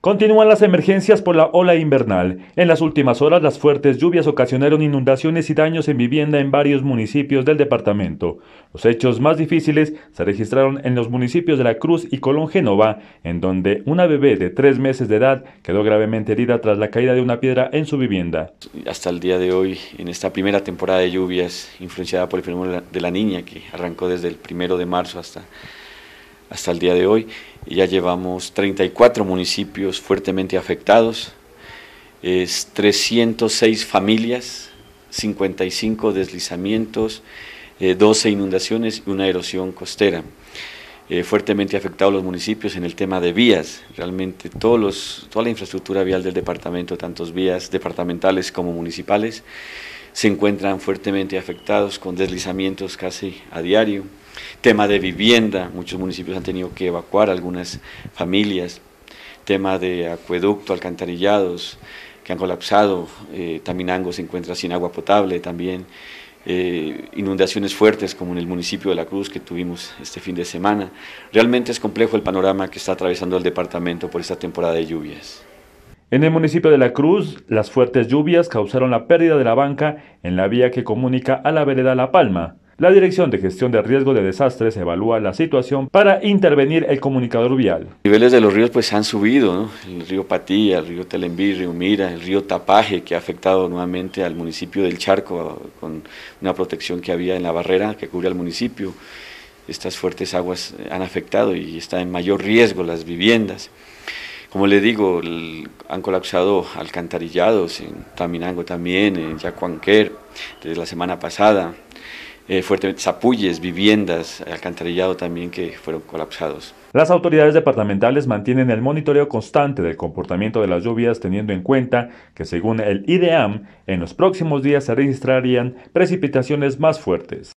Continúan las emergencias por la ola invernal. En las últimas horas, las fuertes lluvias ocasionaron inundaciones y daños en vivienda en varios municipios del departamento. Los hechos más difíciles se registraron en los municipios de La Cruz y Colón Genova, en donde una bebé de tres meses de edad quedó gravemente herida tras la caída de una piedra en su vivienda. Hasta el día de hoy, en esta primera temporada de lluvias, influenciada por el fenómeno de la niña, que arrancó desde el primero de marzo hasta hasta el día de hoy. Ya llevamos 34 municipios fuertemente afectados, es 306 familias, 55 deslizamientos, 12 eh, inundaciones y una erosión costera. Eh, fuertemente afectados los municipios en el tema de vías. Realmente todos toda la infraestructura vial del departamento, tantos vías departamentales como municipales, se encuentran fuertemente afectados con deslizamientos casi a diario. Tema de vivienda, muchos municipios han tenido que evacuar algunas familias. Tema de acueducto, alcantarillados que han colapsado. Eh, Taminango se encuentra sin agua potable también. Eh, inundaciones fuertes como en el municipio de La Cruz que tuvimos este fin de semana. Realmente es complejo el panorama que está atravesando el departamento por esta temporada de lluvias. En el municipio de La Cruz, las fuertes lluvias causaron la pérdida de la banca en la vía que comunica a la vereda La Palma. La Dirección de Gestión de Riesgo de Desastres evalúa la situación para intervenir el comunicador vial. Los niveles de los ríos pues han subido, el río Patía, el río Telembí, el río Mira, el río Tapaje que ha afectado nuevamente al municipio del Charco con una protección que había en la barrera que cubre al municipio. Estas fuertes aguas han afectado y está en mayor riesgo las viviendas. Como le digo, han colapsado alcantarillados en Taminango también, en Yacuanquer, desde la semana pasada. Eh, fuertemente, zapulles, viviendas, alcantarillado también que fueron colapsados. Las autoridades departamentales mantienen el monitoreo constante del comportamiento de las lluvias teniendo en cuenta que según el IDEAM, en los próximos días se registrarían precipitaciones más fuertes.